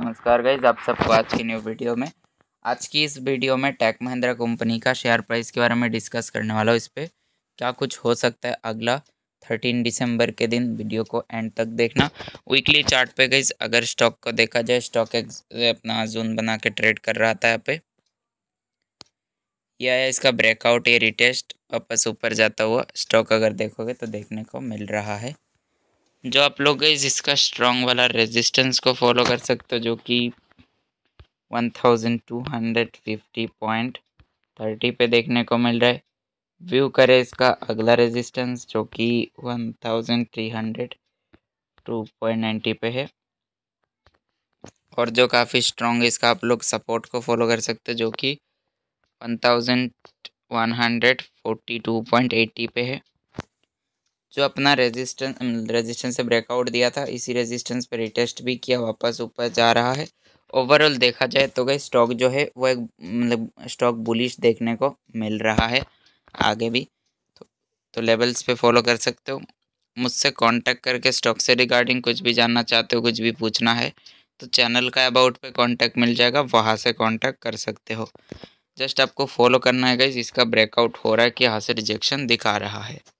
नमस्कार गाइज आप सबको आज की न्यू वीडियो में आज की इस वीडियो में टेक महिंद्रा कंपनी का शेयर प्राइस के बारे में डिस्कस करने वाला हूँ इस पर क्या कुछ हो सकता है अगला थर्टीन दिसंबर के दिन वीडियो को एंड तक देखना वीकली चार्ट पे गई अगर स्टॉक को देखा जाए स्टॉक एक अपना जोन बना के ट्रेड कर रहा था यहाँ पे यह है इसका ब्रेकआउट ये रिटेस्ट वापस ऊपर जाता हुआ स्टॉक अगर देखोगे तो देखने को मिल रहा है जो आप लोग गई इसका स्ट्रॉन्ग वाला रेजिस्टेंस को फॉलो कर सकते हो जो कि पॉइंट थर्टी पे देखने को मिल रहा है व्यू करें इसका अगला रेजिस्टेंस जो कि नाइन्टी पे है और जो काफ़ी स्ट्रॉन्ग है इसका आप लोग सपोर्ट को फॉलो कर सकते हो जो कि 1142.80 पे है जो अपना रेजिस्टेंस रेजिस्टेंस से ब्रेकआउट दिया था इसी रेजिस्टेंस पर रिटेस्ट भी किया वापस ऊपर जा रहा है ओवरऑल देखा जाए तो गई स्टॉक जो है वो एक मतलब स्टॉक बुलिश देखने को मिल रहा है आगे भी तो, तो लेवल्स पे फॉलो कर सकते हो मुझसे कांटेक्ट करके स्टॉक से रिगार्डिंग कुछ भी जानना चाहते हो कुछ भी पूछना है तो चैनल का अबाउट पे कांटेक्ट मिल जाएगा वहाँ से कांटेक्ट कर सकते हो जस्ट आपको फॉलो करना है गई इसका ब्रेकआउट हो रहा है कि यहाँ से रिजेक्शन दिखा रहा है